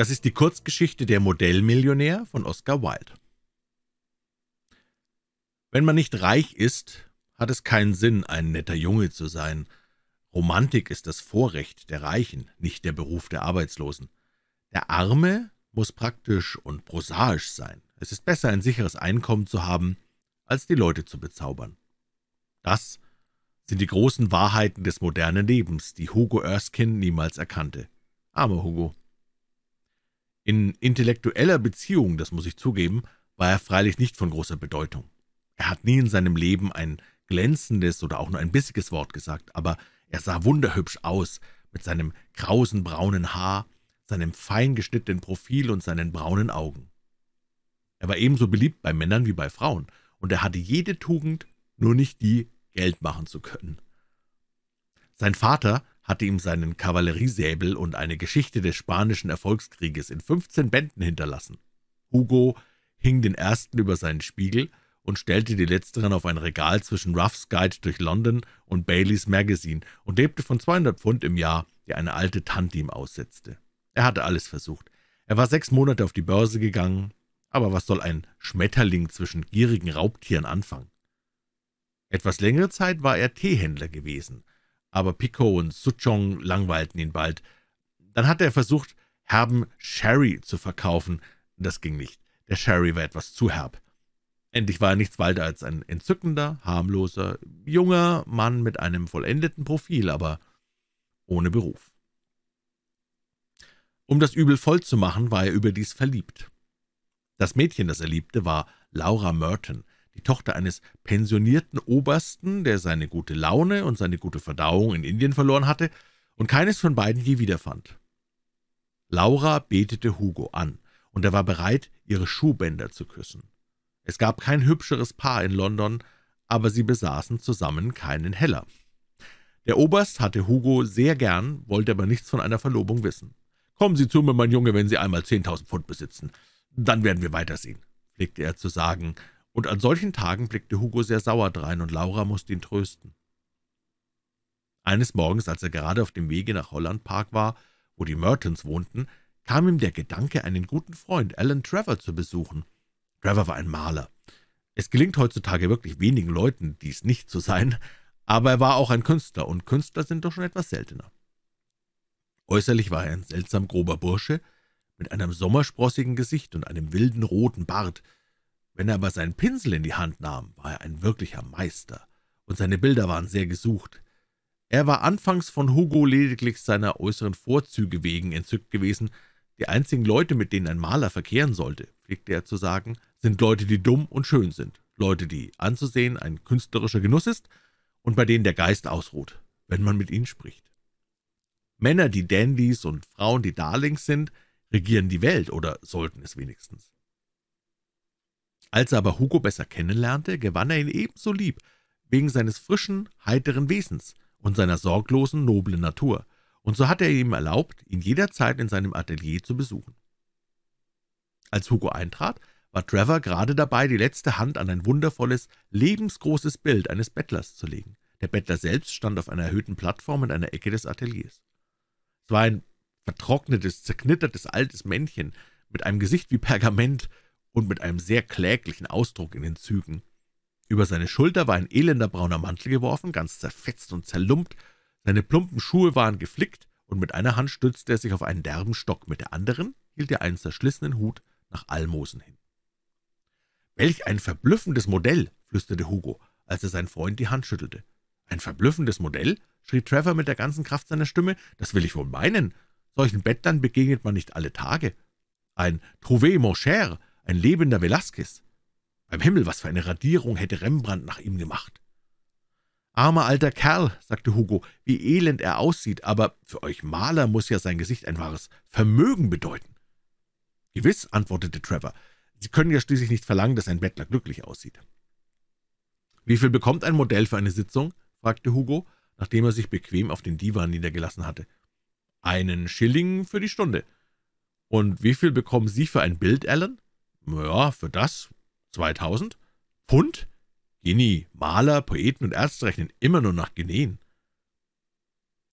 Das ist die Kurzgeschichte Der Modellmillionär von Oscar Wilde. Wenn man nicht reich ist, hat es keinen Sinn, ein netter Junge zu sein. Romantik ist das Vorrecht der Reichen, nicht der Beruf der Arbeitslosen. Der Arme muss praktisch und prosaisch sein. Es ist besser, ein sicheres Einkommen zu haben, als die Leute zu bezaubern. Das sind die großen Wahrheiten des modernen Lebens, die Hugo Erskine niemals erkannte. Armer Hugo. In intellektueller Beziehung, das muss ich zugeben, war er freilich nicht von großer Bedeutung. Er hat nie in seinem Leben ein glänzendes oder auch nur ein bissiges Wort gesagt, aber er sah wunderhübsch aus, mit seinem krausen braunen Haar, seinem fein geschnittenen Profil und seinen braunen Augen. Er war ebenso beliebt bei Männern wie bei Frauen, und er hatte jede Tugend, nur nicht die, Geld machen zu können. Sein Vater hatte ihm seinen Kavalleriesäbel und eine Geschichte des spanischen Erfolgskrieges in 15 Bänden hinterlassen. Hugo hing den ersten über seinen Spiegel und stellte die letzteren auf ein Regal zwischen Ruff's Guide durch London und Baileys Magazine und lebte von 200 Pfund im Jahr, die eine alte Tante ihm aussetzte. Er hatte alles versucht. Er war sechs Monate auf die Börse gegangen, aber was soll ein Schmetterling zwischen gierigen Raubtieren anfangen? Etwas längere Zeit war er Teehändler gewesen – aber Pico und Suchong langweilten ihn bald. Dann hatte er versucht, herben Sherry zu verkaufen. Das ging nicht. Der Sherry war etwas zu herb. Endlich war er nichts weiter als ein entzückender, harmloser, junger Mann mit einem vollendeten Profil, aber ohne Beruf. Um das Übel vollzumachen, war er überdies verliebt. Das Mädchen, das er liebte, war Laura Merton, die Tochter eines pensionierten Obersten, der seine gute Laune und seine gute Verdauung in Indien verloren hatte und keines von beiden je wiederfand. Laura betete Hugo an, und er war bereit, ihre Schuhbänder zu küssen. Es gab kein hübscheres Paar in London, aber sie besaßen zusammen keinen Heller. Der Oberst hatte Hugo sehr gern, wollte aber nichts von einer Verlobung wissen. »Kommen Sie zu mir, mein Junge, wenn Sie einmal zehntausend Pfund besitzen. Dann werden wir weitersehen«, pflegte er zu sagen, und an solchen Tagen blickte Hugo sehr sauer drein, und Laura musste ihn trösten. Eines Morgens, als er gerade auf dem Wege nach Holland Park war, wo die Mertons wohnten, kam ihm der Gedanke, einen guten Freund, Alan Trevor, zu besuchen. Trevor war ein Maler. Es gelingt heutzutage wirklich wenigen Leuten, dies nicht zu sein, aber er war auch ein Künstler, und Künstler sind doch schon etwas seltener. Äußerlich war er ein seltsam grober Bursche, mit einem sommersprossigen Gesicht und einem wilden roten Bart, wenn er aber seinen Pinsel in die Hand nahm, war er ein wirklicher Meister, und seine Bilder waren sehr gesucht. Er war anfangs von Hugo lediglich seiner äußeren Vorzüge wegen entzückt gewesen. Die einzigen Leute, mit denen ein Maler verkehren sollte, pflegte er zu sagen, sind Leute, die dumm und schön sind, Leute, die anzusehen ein künstlerischer Genuss ist und bei denen der Geist ausruht, wenn man mit ihnen spricht. Männer, die Dandys und Frauen, die Darlings sind, regieren die Welt oder sollten es wenigstens. Als er aber Hugo besser kennenlernte, gewann er ihn ebenso lieb, wegen seines frischen, heiteren Wesens und seiner sorglosen, noblen Natur, und so hatte er ihm erlaubt, ihn jederzeit in seinem Atelier zu besuchen. Als Hugo eintrat, war Trevor gerade dabei, die letzte Hand an ein wundervolles, lebensgroßes Bild eines Bettlers zu legen. Der Bettler selbst stand auf einer erhöhten Plattform in einer Ecke des Ateliers. Es war ein vertrocknetes, zerknittertes altes Männchen mit einem Gesicht wie Pergament, und mit einem sehr kläglichen Ausdruck in den Zügen. Über seine Schulter war ein elender brauner Mantel geworfen, ganz zerfetzt und zerlumpt, seine plumpen Schuhe waren geflickt, und mit einer Hand stützte er sich auf einen derben Stock, mit der anderen hielt er einen zerschlissenen Hut nach Almosen hin. »Welch ein verblüffendes Modell«, flüsterte Hugo, als er seinen Freund die Hand schüttelte. »Ein verblüffendes Modell?« schrie Trevor mit der ganzen Kraft seiner Stimme. »Das will ich wohl meinen. Solchen Bettlern begegnet man nicht alle Tage. Ein Trouvé, mon cher, ein lebender Velasquez. Beim Himmel, was für eine Radierung hätte Rembrandt nach ihm gemacht. Armer alter Kerl, sagte Hugo, wie elend er aussieht, aber für euch Maler muss ja sein Gesicht ein wahres Vermögen bedeuten. Gewiss, antwortete Trevor, Sie können ja schließlich nicht verlangen, dass ein Bettler glücklich aussieht. Wie viel bekommt ein Modell für eine Sitzung? fragte Hugo, nachdem er sich bequem auf den Divan niedergelassen hatte. Einen Schilling für die Stunde. Und wie viel bekommen Sie für ein Bild, Alan? Ja, für das 2000? Pfund? Genie, Maler, Poeten und Ärzte rechnen immer nur nach Geneen.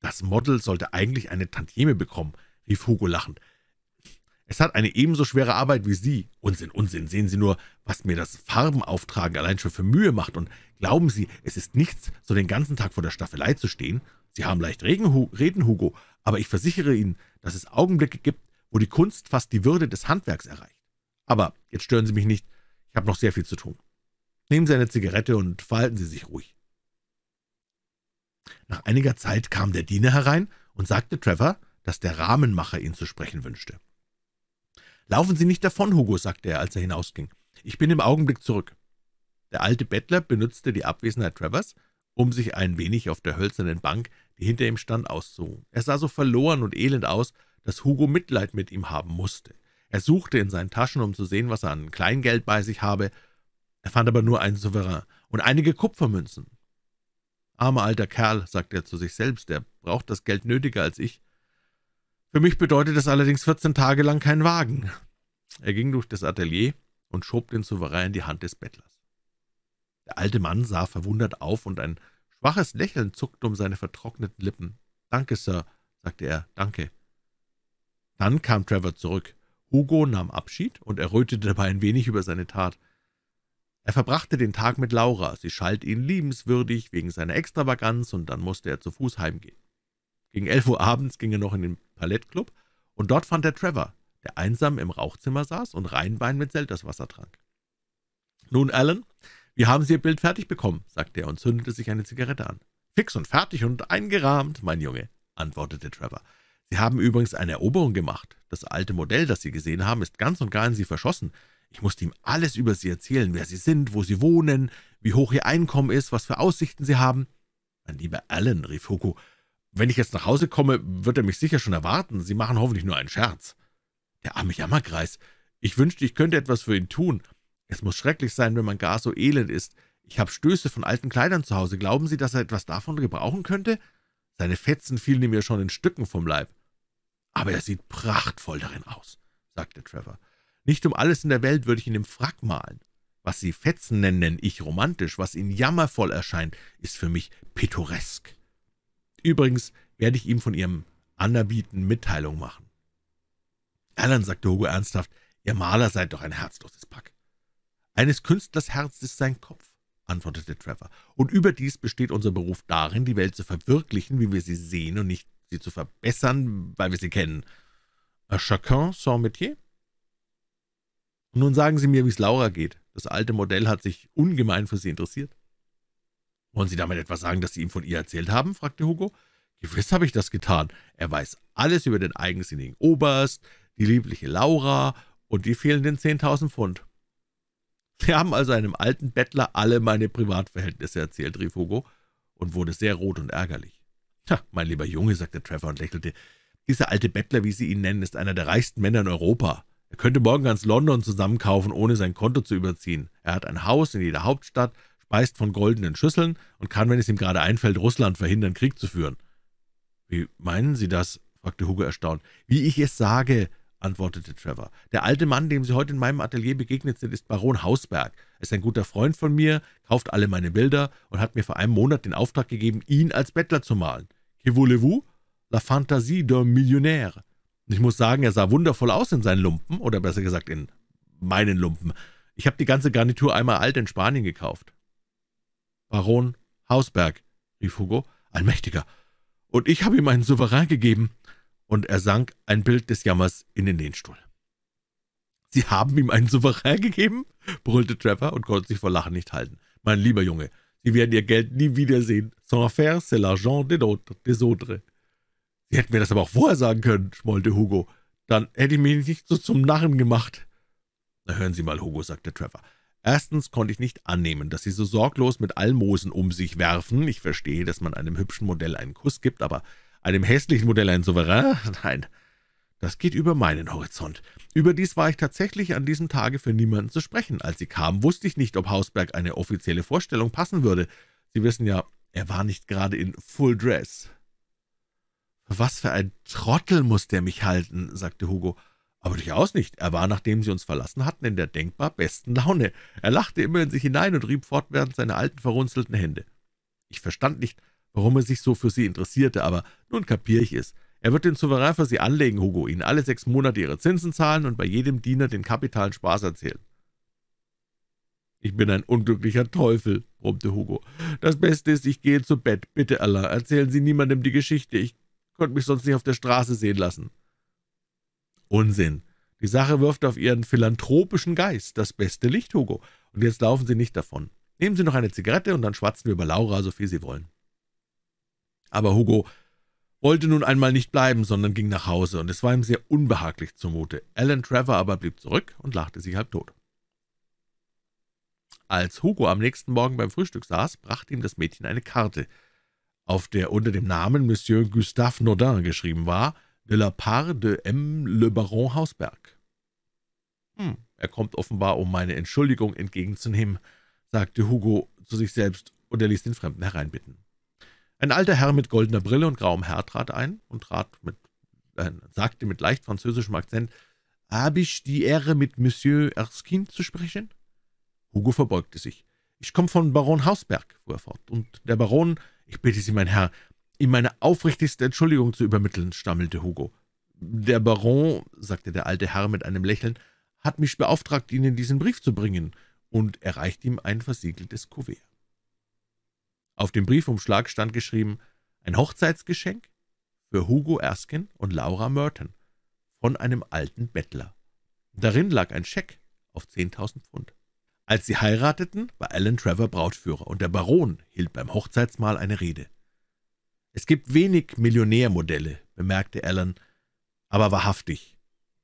Das Model sollte eigentlich eine Tantieme bekommen, rief Hugo lachend. Es hat eine ebenso schwere Arbeit wie Sie. Unsinn, Unsinn, sehen Sie nur, was mir das Farbenauftragen allein schon für Mühe macht, und glauben Sie, es ist nichts, so den ganzen Tag vor der Staffelei zu stehen? Sie haben leicht Reden, Hugo, aber ich versichere Ihnen, dass es Augenblicke gibt, wo die Kunst fast die Würde des Handwerks erreicht. Aber jetzt stören Sie mich nicht, ich habe noch sehr viel zu tun. Nehmen Sie eine Zigarette und verhalten Sie sich ruhig. Nach einiger Zeit kam der Diener herein und sagte Trevor, dass der Rahmenmacher ihn zu sprechen wünschte. »Laufen Sie nicht davon, Hugo«, sagte er, als er hinausging. »Ich bin im Augenblick zurück.« Der alte Bettler benutzte die Abwesenheit Travers, um sich ein wenig auf der hölzernen Bank, die hinter ihm stand, auszuruhen. Er sah so verloren und elend aus, dass Hugo Mitleid mit ihm haben musste. Er suchte in seinen Taschen, um zu sehen, was er an Kleingeld bei sich habe. Er fand aber nur einen Souverän und einige Kupfermünzen. »Armer alter Kerl«, sagte er zu sich selbst, »der braucht das Geld nötiger als ich.« Für mich bedeutet das allerdings vierzehn Tage lang kein Wagen. Er ging durch das Atelier und schob den Souverän in die Hand des Bettlers. Der alte Mann sah verwundert auf, und ein schwaches Lächeln zuckte um seine vertrockneten Lippen. »Danke, Sir«, sagte er, »danke.« Dann kam Trevor zurück. Hugo nahm Abschied und errötete dabei ein wenig über seine Tat. Er verbrachte den Tag mit Laura, sie schalt ihn liebenswürdig wegen seiner Extravaganz, und dann musste er zu Fuß heimgehen. Gegen elf Uhr abends ging er noch in den Palettclub, und dort fand er Trevor, der einsam im Rauchzimmer saß und Rheinwein mit Selterswasser trank. »Nun, Alan, wir haben Sie Ihr Bild fertig bekommen«, sagte er und zündete sich eine Zigarette an. »Fix und fertig und eingerahmt, mein Junge«, antwortete Trevor. Sie haben übrigens eine Eroberung gemacht. Das alte Modell, das Sie gesehen haben, ist ganz und gar in Sie verschossen. Ich musste ihm alles über Sie erzählen, wer Sie sind, wo Sie wohnen, wie hoch Ihr Einkommen ist, was für Aussichten Sie haben.« »Mein lieber Allen«, rief Hugo, »wenn ich jetzt nach Hause komme, wird er mich sicher schon erwarten. Sie machen hoffentlich nur einen Scherz.« »Der arme Jammerkreis. Ich wünschte, ich könnte etwas für ihn tun. Es muss schrecklich sein, wenn man gar so elend ist. Ich habe Stöße von alten Kleidern zu Hause. Glauben Sie, dass er etwas davon gebrauchen könnte? Seine Fetzen fielen ihm ja schon in Stücken vom Leib. »Aber er sieht prachtvoll darin aus«, sagte Trevor. »Nicht um alles in der Welt würde ich ihn im Frack malen. Was Sie Fetzen nennen, nenne ich romantisch. Was Ihnen jammervoll erscheint, ist für mich pittoresk. Übrigens werde ich ihm von Ihrem Anerbieten Mitteilung machen.« Alan, sagte Hugo ernsthaft, »Ihr Maler seid doch ein herzloses Pack.« »Eines Künstlers Herz ist sein Kopf antwortete Trevor, und überdies besteht unser Beruf darin, die Welt zu verwirklichen, wie wir sie sehen und nicht sie zu verbessern, weil wir sie kennen. A chacun son métier. Und nun sagen Sie mir, wie es Laura geht. Das alte Modell hat sich ungemein für Sie interessiert. Wollen Sie damit etwas sagen, dass Sie ihm von ihr erzählt haben? fragte Hugo. Gewiss habe ich das getan. Er weiß alles über den eigensinnigen Oberst, die liebliche Laura und die fehlenden 10.000 Pfund. Sie haben also einem alten Bettler alle meine Privatverhältnisse erzählt, rief Hugo und wurde sehr rot und ärgerlich. »Tja, mein lieber Junge«, sagte Trevor und lächelte, »dieser alte Bettler, wie Sie ihn nennen, ist einer der reichsten Männer in Europa. Er könnte morgen ganz London zusammenkaufen, ohne sein Konto zu überziehen. Er hat ein Haus in jeder Hauptstadt, speist von goldenen Schüsseln und kann, wenn es ihm gerade einfällt, Russland verhindern, Krieg zu führen.« »Wie meinen Sie das?« fragte Hugo erstaunt. »Wie ich es sage«, antwortete Trevor. »Der alte Mann, dem Sie heute in meinem Atelier begegnet sind, ist Baron Hausberg. Er ist ein guter Freund von mir, kauft alle meine Bilder und hat mir vor einem Monat den Auftrag gegeben, ihn als Bettler zu malen. Que voulez-vous? La Fantasie d'un Millionnaire. ich muss sagen, er sah wundervoll aus in seinen Lumpen, oder besser gesagt in meinen Lumpen. Ich habe die ganze Garnitur einmal alt in Spanien gekauft. Baron Hausberg, rief Hugo, allmächtiger. Und ich habe ihm einen Souverän gegeben. Und er sank ein Bild des Jammers in den Lehnstuhl. »Sie haben ihm einen Souverän gegeben?« brüllte Trevor und konnte sich vor Lachen nicht halten. »Mein lieber Junge, Sie werden ihr Geld nie wiedersehen. Sans faire, c'est l'argent des autres. Des autres. Sie hätten mir das aber auch vorher sagen können, schmollte Hugo. Dann hätte ich mich nicht so zum Narren gemacht. Na, hören Sie mal, Hugo, sagte Trevor. Erstens konnte ich nicht annehmen, dass Sie so sorglos mit Almosen um sich werfen. Ich verstehe, dass man einem hübschen Modell einen Kuss gibt, aber einem hässlichen Modell einen Souverän? Nein, das geht über meinen Horizont. Überdies war ich tatsächlich an diesem Tage für niemanden zu sprechen. Als sie kam, wusste ich nicht, ob Hausberg eine offizielle Vorstellung passen würde. Sie wissen ja, er war nicht gerade in Full Dress. »Was für ein Trottel muss der mich halten«, sagte Hugo. »Aber durchaus nicht. Er war, nachdem sie uns verlassen hatten, in der denkbar besten Laune. Er lachte immer in sich hinein und rieb fortwährend seine alten, verrunzelten Hände. Ich verstand nicht, warum er sich so für sie interessierte, aber nun kapiere ich es.« er wird den Souverän für sie anlegen, Hugo, ihnen alle sechs Monate ihre Zinsen zahlen und bei jedem Diener den kapitalen Spaß erzählen. Ich bin ein unglücklicher Teufel, brummte Hugo. Das Beste ist, ich gehe zu Bett. Bitte, Allah, erzählen Sie niemandem die Geschichte. Ich könnte mich sonst nicht auf der Straße sehen lassen. Unsinn. Die Sache wirft auf Ihren philanthropischen Geist das beste Licht, Hugo. Und jetzt laufen Sie nicht davon. Nehmen Sie noch eine Zigarette und dann schwatzen wir über Laura, so viel Sie wollen. Aber Hugo wollte nun einmal nicht bleiben, sondern ging nach Hause, und es war ihm sehr unbehaglich zumute. Alan Trevor aber blieb zurück und lachte sich halb tot. Als Hugo am nächsten Morgen beim Frühstück saß, brachte ihm das Mädchen eine Karte, auf der unter dem Namen Monsieur Gustave Nodin geschrieben war, de la part de M. le Baron Hausberg. Hm, er kommt offenbar, um meine Entschuldigung entgegenzunehmen, sagte Hugo zu sich selbst und er ließ den Fremden hereinbitten. Ein alter Herr mit goldener Brille und grauem Haar trat ein und trat mit, äh, sagte mit leicht französischem Akzent, »Hab ich die Ehre, mit Monsieur Erskine zu sprechen?« Hugo verbeugte sich. »Ich komme von Baron Hausberg«, fuhr er fort, »und der Baron, ich bitte Sie, mein Herr, ihm meine aufrichtigste Entschuldigung zu übermitteln«, stammelte Hugo. »Der Baron«, sagte der alte Herr mit einem Lächeln, »hat mich beauftragt, Ihnen diesen Brief zu bringen«, und er reichte ihm ein versiegeltes Kuvert. Auf dem Briefumschlag stand geschrieben »Ein Hochzeitsgeschenk für Hugo Erskine und Laura Merton von einem alten Bettler.« Darin lag ein Scheck auf 10.000 Pfund. Als sie heirateten, war Alan Trevor Brautführer, und der Baron hielt beim Hochzeitsmahl eine Rede. »Es gibt wenig Millionärmodelle«, bemerkte Alan, »aber wahrhaftig,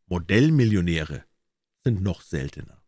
Modellmillionäre sind noch seltener.«